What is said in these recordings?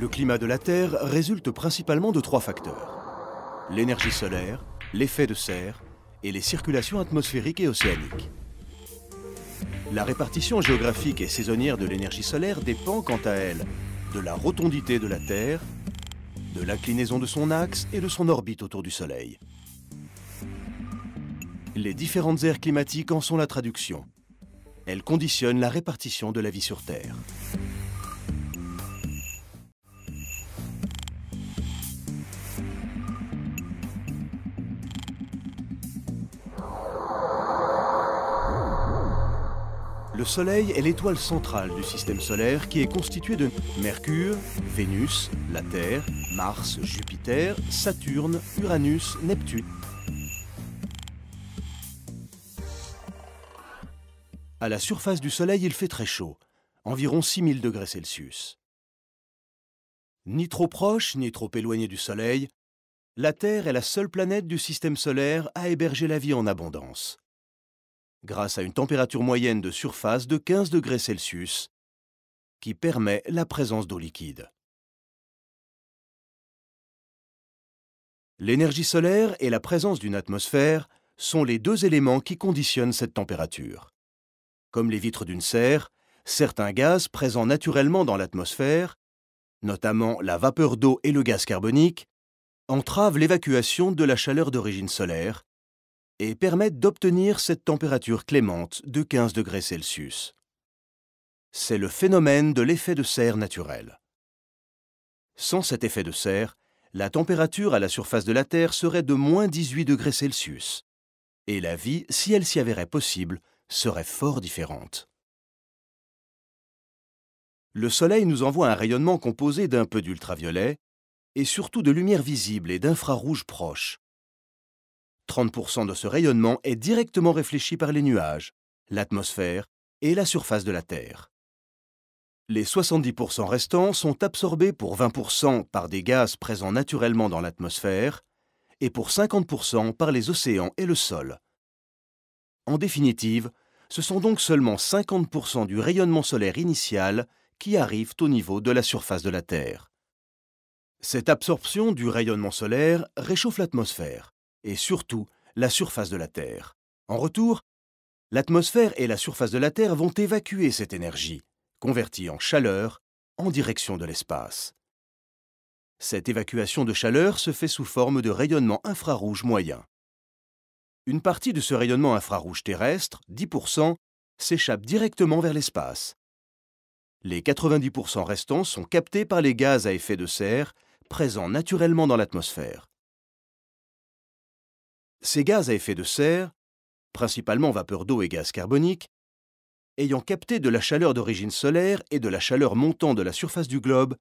Le climat de la Terre résulte principalement de trois facteurs. L'énergie solaire, l'effet de serre et les circulations atmosphériques et océaniques. La répartition géographique et saisonnière de l'énergie solaire dépend quant à elle de la rotondité de la Terre, de l'inclinaison de son axe et de son orbite autour du Soleil. Les différentes aires climatiques en sont la traduction. Elles conditionnent la répartition de la vie sur Terre. Le Soleil est l'étoile centrale du système solaire qui est constituée de Mercure, Vénus, la Terre, Mars, Jupiter, Saturne, Uranus, Neptune. À la surface du Soleil, il fait très chaud, environ 6000 degrés Celsius. Ni trop proche, ni trop éloignée du Soleil, la Terre est la seule planète du système solaire à héberger la vie en abondance grâce à une température moyenne de surface de 15 degrés Celsius, qui permet la présence d'eau liquide. L'énergie solaire et la présence d'une atmosphère sont les deux éléments qui conditionnent cette température. Comme les vitres d'une serre, certains gaz présents naturellement dans l'atmosphère, notamment la vapeur d'eau et le gaz carbonique, entravent l'évacuation de la chaleur d'origine solaire, et permettent d'obtenir cette température clémente de 15 degrés Celsius. C'est le phénomène de l'effet de serre naturel. Sans cet effet de serre, la température à la surface de la Terre serait de moins 18 degrés Celsius, et la vie, si elle s'y avérait possible, serait fort différente. Le Soleil nous envoie un rayonnement composé d'un peu d'ultraviolet, et surtout de lumière visible et d'infrarouge proche, 30% de ce rayonnement est directement réfléchi par les nuages, l'atmosphère et la surface de la Terre. Les 70% restants sont absorbés pour 20% par des gaz présents naturellement dans l'atmosphère et pour 50% par les océans et le sol. En définitive, ce sont donc seulement 50% du rayonnement solaire initial qui arrivent au niveau de la surface de la Terre. Cette absorption du rayonnement solaire réchauffe l'atmosphère, et surtout la surface de la Terre. En retour, l'atmosphère et la surface de la Terre vont évacuer cette énergie, convertie en chaleur, en direction de l'espace. Cette évacuation de chaleur se fait sous forme de rayonnement infrarouge moyen. Une partie de ce rayonnement infrarouge terrestre, 10%, s'échappe directement vers l'espace. Les 90% restants sont captés par les gaz à effet de serre présents naturellement dans l'atmosphère. Ces gaz à effet de serre, principalement vapeur d'eau et gaz carbonique, ayant capté de la chaleur d'origine solaire et de la chaleur montant de la surface du globe,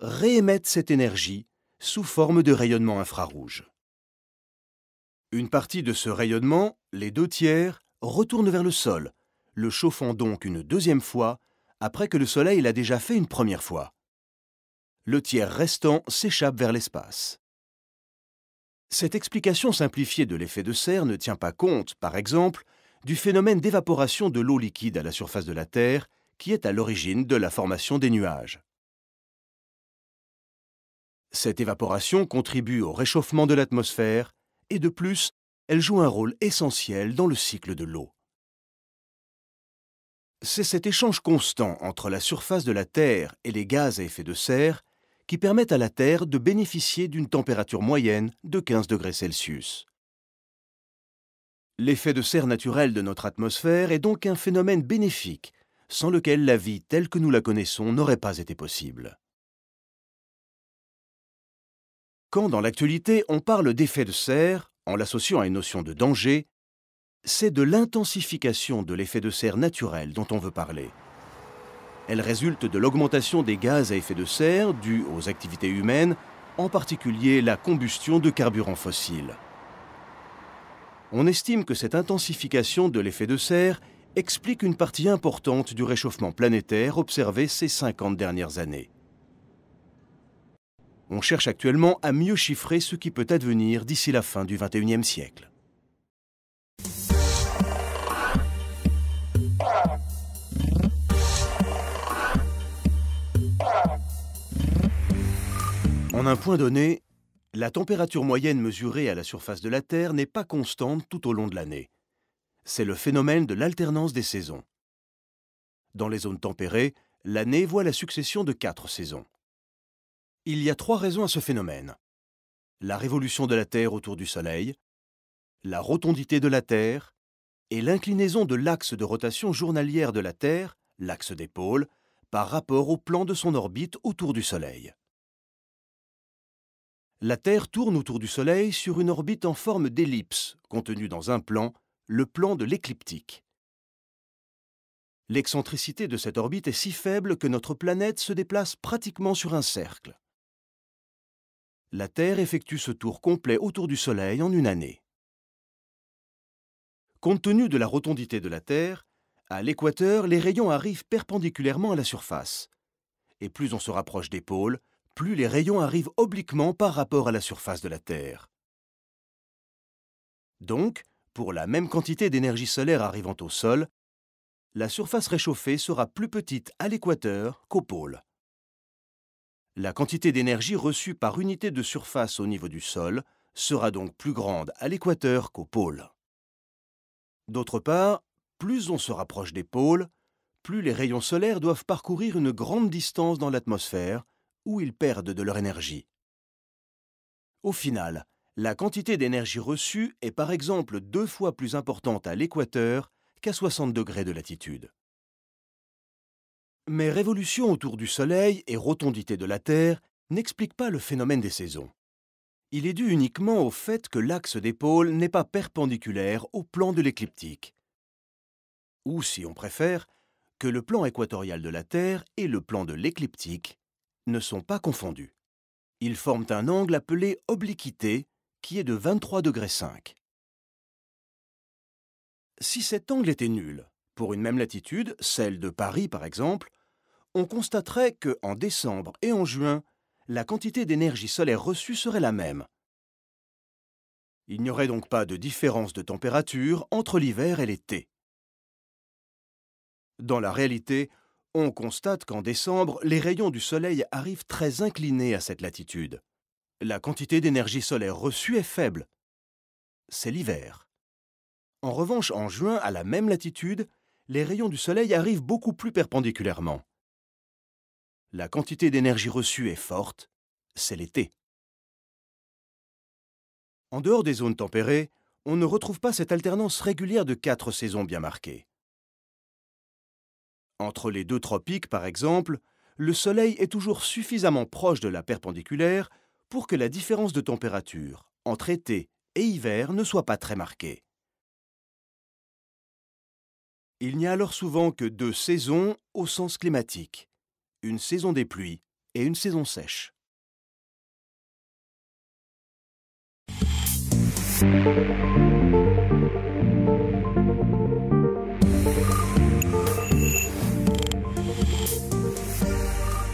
réémettent cette énergie sous forme de rayonnement infrarouge. Une partie de ce rayonnement, les deux tiers, retourne vers le sol, le chauffant donc une deuxième fois après que le Soleil l'a déjà fait une première fois. Le tiers restant s'échappe vers l'espace. Cette explication simplifiée de l'effet de serre ne tient pas compte, par exemple, du phénomène d'évaporation de l'eau liquide à la surface de la Terre qui est à l'origine de la formation des nuages. Cette évaporation contribue au réchauffement de l'atmosphère et de plus, elle joue un rôle essentiel dans le cycle de l'eau. C'est cet échange constant entre la surface de la Terre et les gaz à effet de serre qui permettent à la Terre de bénéficier d'une température moyenne de 15 degrés Celsius. L'effet de serre naturel de notre atmosphère est donc un phénomène bénéfique, sans lequel la vie telle que nous la connaissons n'aurait pas été possible. Quand dans l'actualité on parle d'effet de serre, en l'associant à une notion de danger, c'est de l'intensification de l'effet de serre naturel dont on veut parler. Elle résulte de l'augmentation des gaz à effet de serre dus aux activités humaines, en particulier la combustion de carburants fossiles. On estime que cette intensification de l'effet de serre explique une partie importante du réchauffement planétaire observé ces 50 dernières années. On cherche actuellement à mieux chiffrer ce qui peut advenir d'ici la fin du XXIe siècle. En un point donné, la température moyenne mesurée à la surface de la Terre n'est pas constante tout au long de l'année. C'est le phénomène de l'alternance des saisons. Dans les zones tempérées, l'année voit la succession de quatre saisons. Il y a trois raisons à ce phénomène. La révolution de la Terre autour du Soleil, la rotondité de la Terre et l'inclinaison de l'axe de rotation journalière de la Terre, l'axe des pôles, par rapport au plan de son orbite autour du Soleil la Terre tourne autour du Soleil sur une orbite en forme d'ellipse, contenue dans un plan, le plan de l'écliptique. L'excentricité de cette orbite est si faible que notre planète se déplace pratiquement sur un cercle. La Terre effectue ce tour complet autour du Soleil en une année. Compte tenu de la rotondité de la Terre, à l'équateur, les rayons arrivent perpendiculairement à la surface. Et plus on se rapproche des pôles, plus les rayons arrivent obliquement par rapport à la surface de la Terre. Donc, pour la même quantité d'énergie solaire arrivant au sol, la surface réchauffée sera plus petite à l'équateur qu'au pôle. La quantité d'énergie reçue par unité de surface au niveau du sol sera donc plus grande à l'équateur qu'au pôle. D'autre part, plus on se rapproche des pôles, plus les rayons solaires doivent parcourir une grande distance dans l'atmosphère où ils perdent de leur énergie. Au final, la quantité d'énergie reçue est par exemple deux fois plus importante à l'équateur qu'à 60 degrés de latitude. Mais révolution autour du Soleil et rotondité de la Terre n'expliquent pas le phénomène des saisons. Il est dû uniquement au fait que l'axe des pôles n'est pas perpendiculaire au plan de l'écliptique. Ou, si on préfère, que le plan équatorial de la Terre et le plan de l'écliptique ne sont pas confondus. Ils forment un angle appelé obliquité, qui est de 23 degrés 5. Si cet angle était nul, pour une même latitude, celle de Paris par exemple, on constaterait que en décembre et en juin, la quantité d'énergie solaire reçue serait la même. Il n'y aurait donc pas de différence de température entre l'hiver et l'été. Dans la réalité, on constate qu'en décembre, les rayons du soleil arrivent très inclinés à cette latitude. La quantité d'énergie solaire reçue est faible. C'est l'hiver. En revanche, en juin, à la même latitude, les rayons du soleil arrivent beaucoup plus perpendiculairement. La quantité d'énergie reçue est forte, c'est l'été. En dehors des zones tempérées, on ne retrouve pas cette alternance régulière de quatre saisons bien marquées. Entre les deux tropiques, par exemple, le Soleil est toujours suffisamment proche de la perpendiculaire pour que la différence de température entre été et hiver ne soit pas très marquée. Il n'y a alors souvent que deux saisons au sens climatique, une saison des pluies et une saison sèche.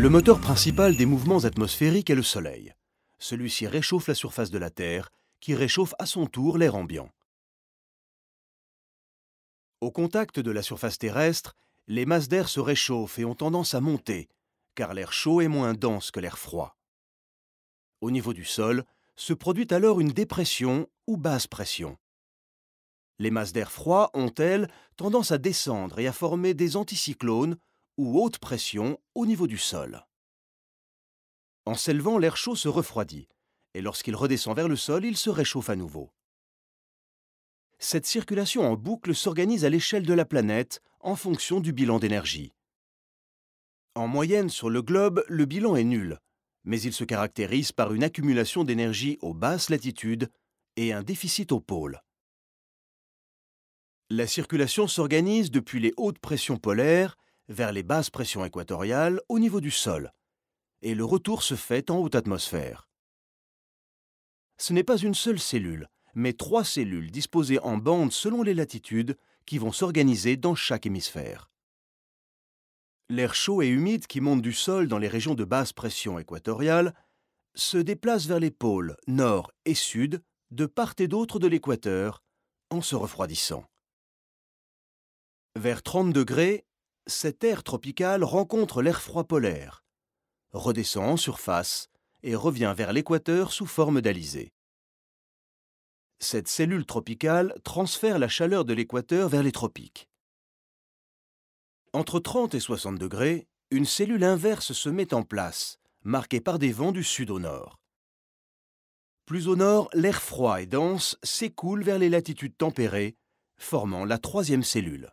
Le moteur principal des mouvements atmosphériques est le Soleil. Celui-ci réchauffe la surface de la Terre, qui réchauffe à son tour l'air ambiant. Au contact de la surface terrestre, les masses d'air se réchauffent et ont tendance à monter, car l'air chaud est moins dense que l'air froid. Au niveau du sol, se produit alors une dépression ou basse pression. Les masses d'air froid ont, elles, tendance à descendre et à former des anticyclones ou haute pression au niveau du sol. En s'élevant, l'air chaud se refroidit, et lorsqu'il redescend vers le sol, il se réchauffe à nouveau. Cette circulation en boucle s'organise à l'échelle de la planète en fonction du bilan d'énergie. En moyenne, sur le globe, le bilan est nul, mais il se caractérise par une accumulation d'énergie aux basses latitudes et un déficit au pôle. La circulation s'organise depuis les hautes pressions polaires vers les basses pressions équatoriales au niveau du sol, et le retour se fait en haute atmosphère. Ce n'est pas une seule cellule, mais trois cellules disposées en bandes selon les latitudes qui vont s'organiser dans chaque hémisphère. L'air chaud et humide qui monte du sol dans les régions de basse pression équatoriale se déplace vers les pôles nord et sud de part et d'autre de l'équateur en se refroidissant. Vers 30 degrés, cette air tropical rencontre l'air froid polaire, redescend en surface et revient vers l'équateur sous forme d'alizé. Cette cellule tropicale transfère la chaleur de l'équateur vers les tropiques. Entre 30 et 60 degrés, une cellule inverse se met en place, marquée par des vents du sud au nord. Plus au nord, l'air froid et dense s'écoule vers les latitudes tempérées, formant la troisième cellule.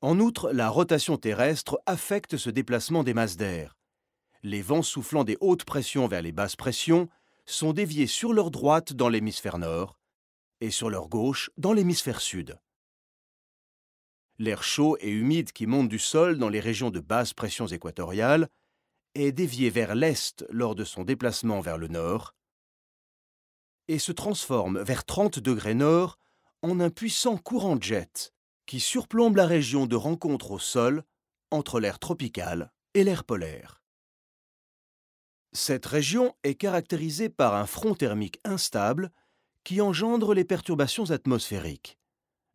En outre, la rotation terrestre affecte ce déplacement des masses d'air. Les vents soufflant des hautes pressions vers les basses pressions sont déviés sur leur droite dans l'hémisphère nord et sur leur gauche dans l'hémisphère sud. L'air chaud et humide qui monte du sol dans les régions de basses pressions équatoriales est dévié vers l'est lors de son déplacement vers le nord et se transforme vers 30 degrés nord en un puissant courant jet qui surplombe la région de rencontre au sol entre l'air tropical et l'air polaire. Cette région est caractérisée par un front thermique instable qui engendre les perturbations atmosphériques,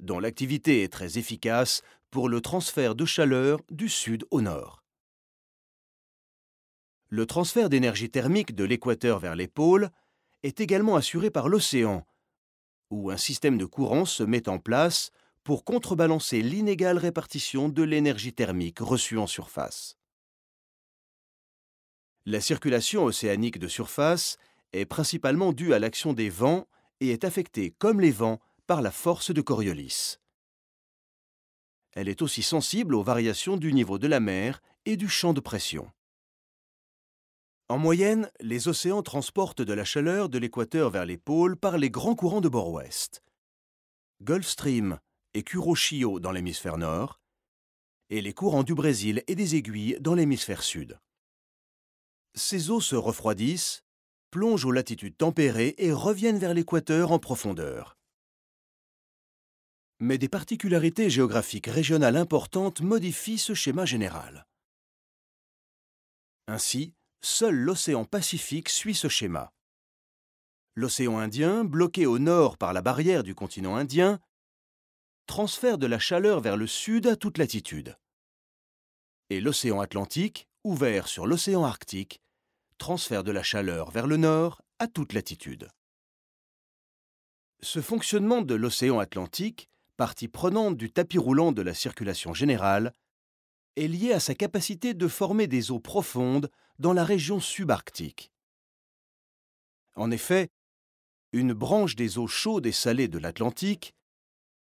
dont l'activité est très efficace pour le transfert de chaleur du sud au nord. Le transfert d'énergie thermique de l'équateur vers les pôles est également assuré par l'océan, où un système de courant se met en place pour contrebalancer l'inégale répartition de l'énergie thermique reçue en surface. La circulation océanique de surface est principalement due à l'action des vents et est affectée, comme les vents, par la force de Coriolis. Elle est aussi sensible aux variations du niveau de la mer et du champ de pression. En moyenne, les océans transportent de la chaleur de l'équateur vers les pôles par les grands courants de bord ouest. Gulf Stream, et Kuroshio dans l'hémisphère nord, et les courants du Brésil et des aiguilles dans l'hémisphère sud. Ces eaux se refroidissent, plongent aux latitudes tempérées et reviennent vers l'équateur en profondeur. Mais des particularités géographiques régionales importantes modifient ce schéma général. Ainsi, seul l'océan Pacifique suit ce schéma. L'océan Indien, bloqué au nord par la barrière du continent indien, transfère de la chaleur vers le sud à toute latitude. Et l'océan Atlantique, ouvert sur l'océan Arctique, transfère de la chaleur vers le nord à toute latitude. Ce fonctionnement de l'océan Atlantique, partie prenante du tapis roulant de la circulation générale, est lié à sa capacité de former des eaux profondes dans la région subarctique. En effet, une branche des eaux chaudes et salées de l'Atlantique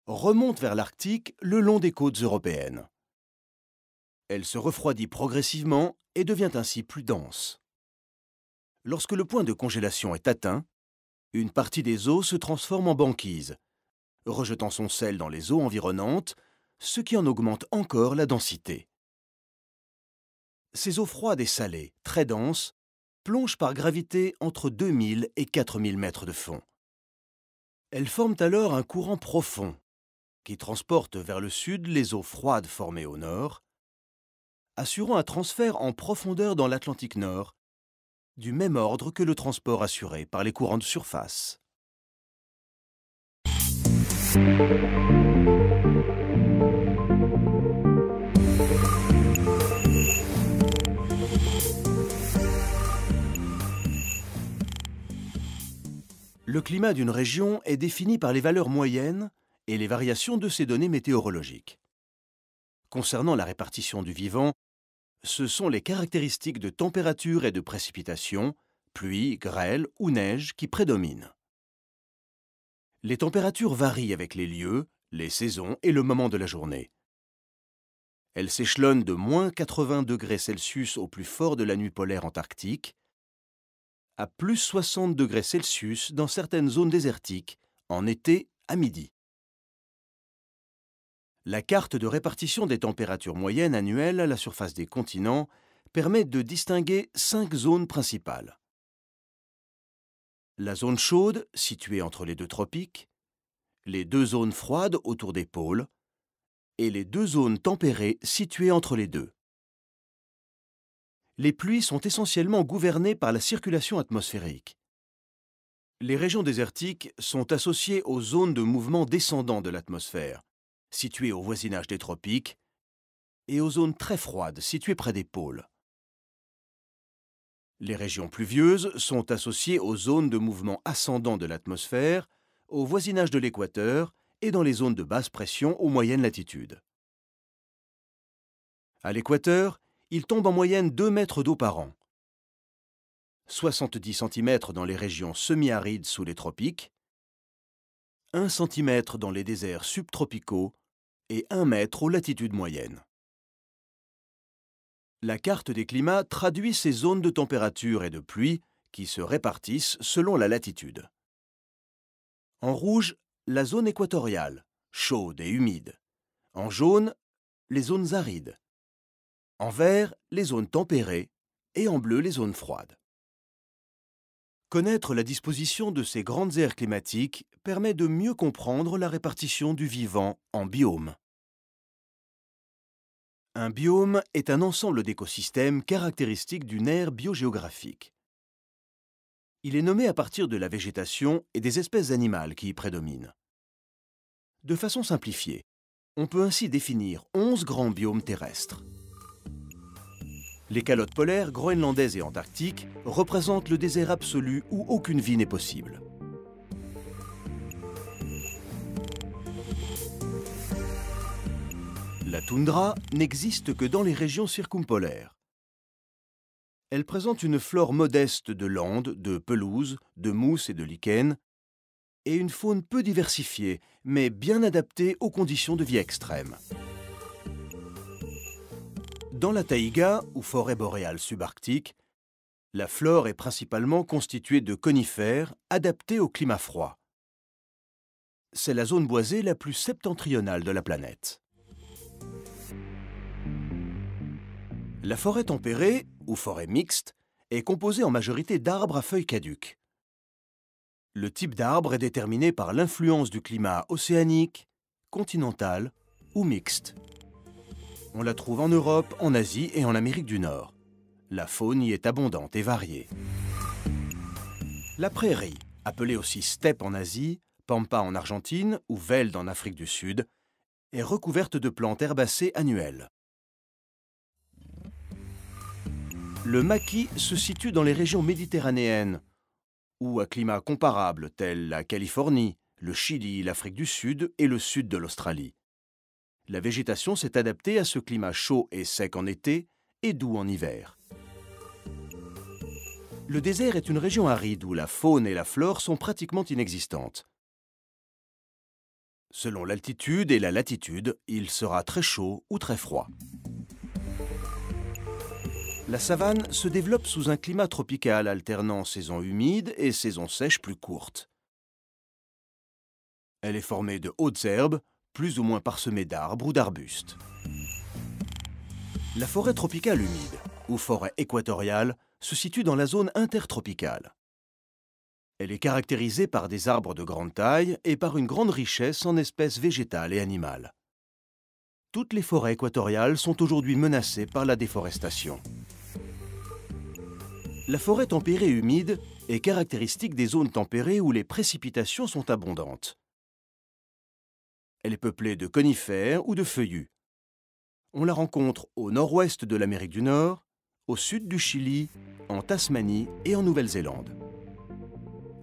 remonte vers l'Arctique le long des côtes européennes. Elle se refroidit progressivement et devient ainsi plus dense. Lorsque le point de congélation est atteint, une partie des eaux se transforme en banquise, rejetant son sel dans les eaux environnantes, ce qui en augmente encore la densité. Ces eaux froides et salées, très denses, plongent par gravité entre 2000 et 4000 mètres de fond. Elles forment alors un courant profond qui transporte vers le sud les eaux froides formées au nord, assurant un transfert en profondeur dans l'Atlantique Nord, du même ordre que le transport assuré par les courants de surface. Le climat d'une région est défini par les valeurs moyennes et les variations de ces données météorologiques. Concernant la répartition du vivant, ce sont les caractéristiques de température et de précipitation, pluie, grêle ou neige qui prédominent. Les températures varient avec les lieux, les saisons et le moment de la journée. Elles s'échelonnent de moins 80 degrés Celsius au plus fort de la nuit polaire antarctique à plus 60 degrés Celsius dans certaines zones désertiques, en été à midi. La carte de répartition des températures moyennes annuelles à la surface des continents permet de distinguer cinq zones principales. La zone chaude, située entre les deux tropiques, les deux zones froides autour des pôles et les deux zones tempérées situées entre les deux. Les pluies sont essentiellement gouvernées par la circulation atmosphérique. Les régions désertiques sont associées aux zones de mouvement descendant de l'atmosphère, situées au voisinage des tropiques, et aux zones très froides situées près des pôles. Les régions pluvieuses sont associées aux zones de mouvement ascendant de l'atmosphère, au voisinage de l'équateur et dans les zones de basse pression aux moyennes latitudes. À l'équateur, il tombe en moyenne 2 mètres d'eau par an. 70 cm dans les régions semi-arides sous les tropiques, 1 cm dans les déserts subtropicaux et 1 mètre aux latitudes moyennes. La carte des climats traduit ces zones de température et de pluie qui se répartissent selon la latitude. En rouge, la zone équatoriale, chaude et humide. En jaune, les zones arides. En vert, les zones tempérées et en bleu, les zones froides. Connaître la disposition de ces grandes aires climatiques permet de mieux comprendre la répartition du vivant en biomes. Un biome est un ensemble d'écosystèmes caractéristiques d'une aire biogéographique. Il est nommé à partir de la végétation et des espèces animales qui y prédominent. De façon simplifiée, on peut ainsi définir 11 grands biomes terrestres. Les calottes polaires, groenlandaises et antarctiques représentent le désert absolu où aucune vie n'est possible. La toundra n'existe que dans les régions circumpolaires. Elle présente une flore modeste de landes, de pelouses, de mousses et de lichens, et une faune peu diversifiée, mais bien adaptée aux conditions de vie extrêmes. Dans la taïga ou forêt boréale subarctique, la flore est principalement constituée de conifères adaptés au climat froid. C'est la zone boisée la plus septentrionale de la planète. La forêt tempérée, ou forêt mixte, est composée en majorité d'arbres à feuilles caduques. Le type d'arbre est déterminé par l'influence du climat océanique, continental ou mixte. On la trouve en Europe, en Asie et en Amérique du Nord. La faune y est abondante et variée. La prairie, appelée aussi steppe en Asie, pampa en Argentine ou veld en Afrique du Sud, est recouverte de plantes herbacées annuelles. Le maquis se situe dans les régions méditerranéennes, ou à climat comparable tels la Californie, le Chili, l'Afrique du Sud et le sud de l'Australie. La végétation s'est adaptée à ce climat chaud et sec en été et doux en hiver. Le désert est une région aride où la faune et la flore sont pratiquement inexistantes. Selon l'altitude et la latitude, il sera très chaud ou très froid. La savane se développe sous un climat tropical alternant saisons humides et saisons sèches plus courtes. Elle est formée de hautes herbes, plus ou moins parsemée d'arbres ou d'arbustes. La forêt tropicale humide, ou forêt équatoriale, se situe dans la zone intertropicale. Elle est caractérisée par des arbres de grande taille et par une grande richesse en espèces végétales et animales. Toutes les forêts équatoriales sont aujourd'hui menacées par la déforestation. La forêt tempérée humide est caractéristique des zones tempérées où les précipitations sont abondantes. Elle est peuplée de conifères ou de feuillus. On la rencontre au nord-ouest de l'Amérique du Nord, au sud du Chili, en Tasmanie et en Nouvelle-Zélande.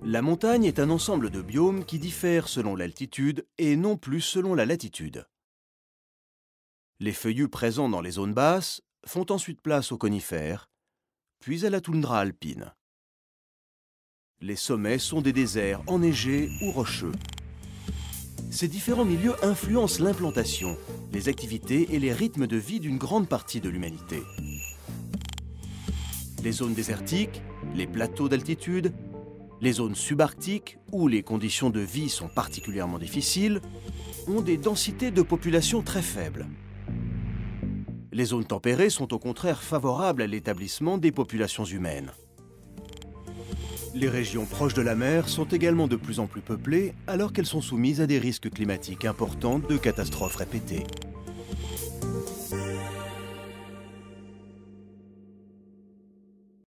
La montagne est un ensemble de biomes qui diffèrent selon l'altitude et non plus selon la latitude. Les feuillus présents dans les zones basses font ensuite place aux conifères, puis à la toundra alpine. Les sommets sont des déserts enneigés ou rocheux. Ces différents milieux influencent l'implantation, les activités et les rythmes de vie d'une grande partie de l'humanité. Les zones désertiques, les plateaux d'altitude, les zones subarctiques, où les conditions de vie sont particulièrement difficiles, ont des densités de population très faibles. Les zones tempérées sont au contraire favorables à l'établissement des populations humaines. Les régions proches de la mer sont également de plus en plus peuplées alors qu'elles sont soumises à des risques climatiques importants de catastrophes répétées.